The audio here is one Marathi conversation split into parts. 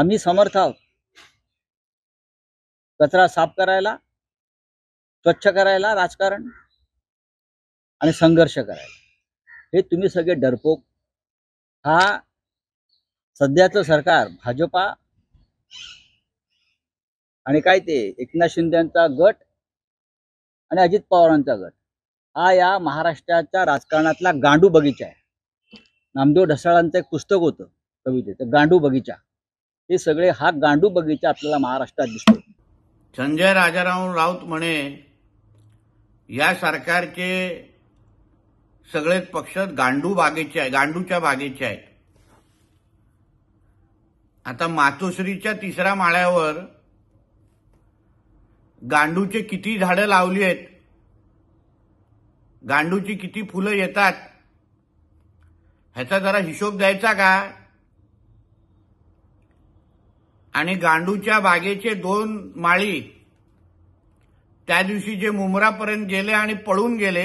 आम्ही समर्थ आहोत कचरा साफ करायला स्वच्छ करायला राजकारण आणि संघर्ष करायला हे तुम्ही सगळे डरपोक हा सध्याचं सरकार भाजपा आणि काय ते एकनाथ शिंदेचा गट आणि अजित पवारांचा गट हा या महाराष्ट्राच्या राजकारणातला गांडू बगीचा आहे नामदेव ढसाळांचं एक पुस्तक होतं कवितेचं गांडू बगीचा हे सगळे हा गांडू बगीचा आपल्याला महाराष्ट्रात दिसतो संजय राजाराम राऊत म्हणे या सरकारचे सगळेच पक्ष गांडू बागेचे आहेत गांडूच्या बागेचे आहेत आता मातोश्रीच्या तिसऱ्या माळ्यावर गांडूचे किती झाडं लावली आहेत गांडूची किती फुलं येतात ह्याचा जरा हिशोब द्यायचा का आणि गांडूच्या बागेचे दोन माळी त्या दिवशी जे मुमरापर्यंत गेले आणि पळून गेले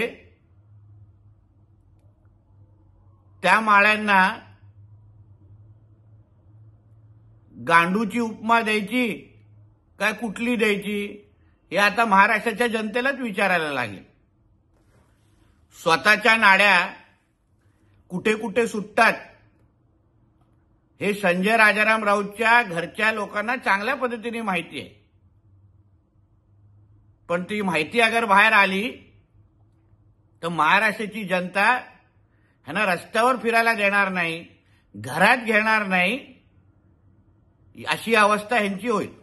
त्या माळ्यांना गांडूची उपमा द्यायची काय कुठली द्यायची हे आता महाराष्ट्राच्या जनतेलाच विचारायला लागेल स्वतःच्या नाड्या कुठे कुठे सुटतात हे संजय राजाराम राऊतच्या घरच्या लोकांना चांगल्या पद्धतीने माहिती आहे पण ती माहिती अगर बाहेर आली तर महाराष्ट्राची जनता ह्यांना रस्त्यावर फिरायला देणार नाही घरात घेणार नाही अशी अवस्था ह्यांची होईल